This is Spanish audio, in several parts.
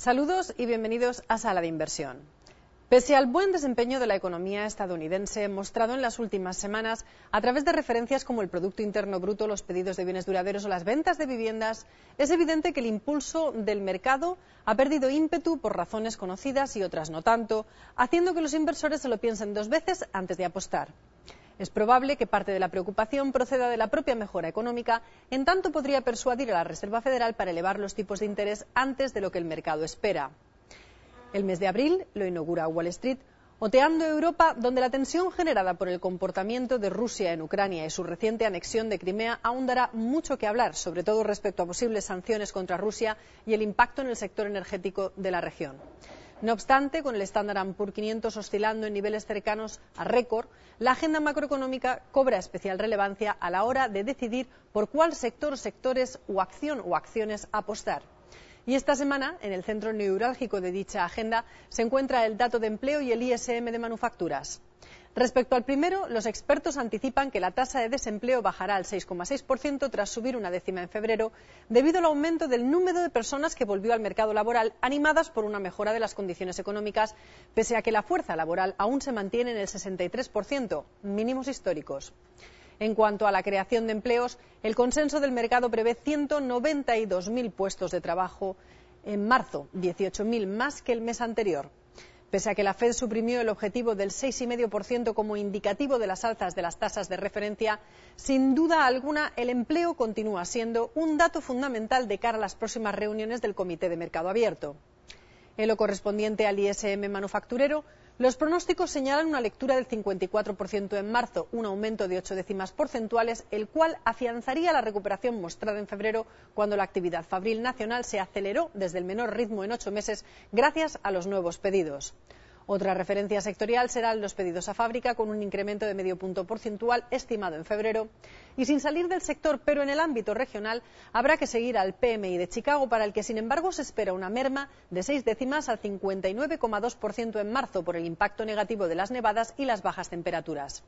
Saludos y bienvenidos a Sala de Inversión. Pese al buen desempeño de la economía estadounidense mostrado en las últimas semanas a través de referencias como el Producto Interno Bruto, los pedidos de bienes duraderos o las ventas de viviendas, es evidente que el impulso del mercado ha perdido ímpetu por razones conocidas y otras no tanto, haciendo que los inversores se lo piensen dos veces antes de apostar. Es probable que parte de la preocupación proceda de la propia mejora económica, en tanto podría persuadir a la Reserva Federal para elevar los tipos de interés antes de lo que el mercado espera. El mes de abril lo inaugura Wall Street, oteando Europa, donde la tensión generada por el comportamiento de Rusia en Ucrania y su reciente anexión de Crimea aún dará mucho que hablar, sobre todo respecto a posibles sanciones contra Rusia y el impacto en el sector energético de la región. No obstante, con el estándar AMPUR 500 oscilando en niveles cercanos a récord, la agenda macroeconómica cobra especial relevancia a la hora de decidir por cuál sector, sectores o acción o acciones apostar. Y esta semana, en el centro neurálgico de dicha agenda, se encuentra el dato de empleo y el ISM de manufacturas. Respecto al primero, los expertos anticipan que la tasa de desempleo bajará al 6,6% tras subir una décima en febrero, debido al aumento del número de personas que volvió al mercado laboral, animadas por una mejora de las condiciones económicas, pese a que la fuerza laboral aún se mantiene en el 63%, mínimos históricos. En cuanto a la creación de empleos, el consenso del mercado prevé 192.000 puestos de trabajo en marzo, 18.000 más que el mes anterior. Pese a que la Fed suprimió el objetivo del 6,5% como indicativo de las alzas de las tasas de referencia, sin duda alguna el empleo continúa siendo un dato fundamental de cara a las próximas reuniones del Comité de Mercado Abierto. En lo correspondiente al ISM manufacturero, los pronósticos señalan una lectura del 54% en marzo, un aumento de ocho décimas porcentuales, el cual afianzaría la recuperación mostrada en febrero, cuando la actividad fabril nacional se aceleró desde el menor ritmo en ocho meses gracias a los nuevos pedidos. Otra referencia sectorial serán los pedidos a fábrica, con un incremento de medio punto porcentual estimado en febrero. Y sin salir del sector, pero en el ámbito regional, habrá que seguir al PMI de Chicago, para el que, sin embargo, se espera una merma de seis décimas al 59,2% en marzo por el impacto negativo de las nevadas y las bajas temperaturas.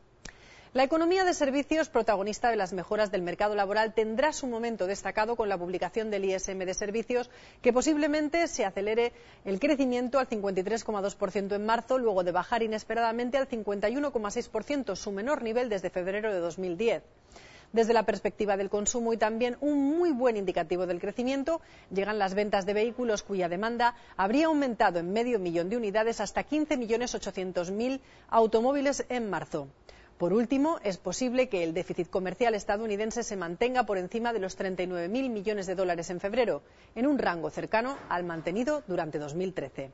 La economía de servicios, protagonista de las mejoras del mercado laboral, tendrá su momento destacado con la publicación del ISM de servicios, que posiblemente se acelere el crecimiento al 53,2% en marzo, luego de bajar inesperadamente al 51,6%, su menor nivel desde febrero de 2010. Desde la perspectiva del consumo y también un muy buen indicativo del crecimiento, llegan las ventas de vehículos cuya demanda habría aumentado en medio millón de unidades hasta 15.800.000 automóviles en marzo. Por último, es posible que el déficit comercial estadounidense se mantenga por encima de los 39.000 millones de dólares en febrero, en un rango cercano al mantenido durante 2013.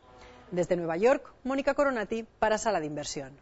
Desde Nueva York, Mónica Coronati para Sala de Inversión.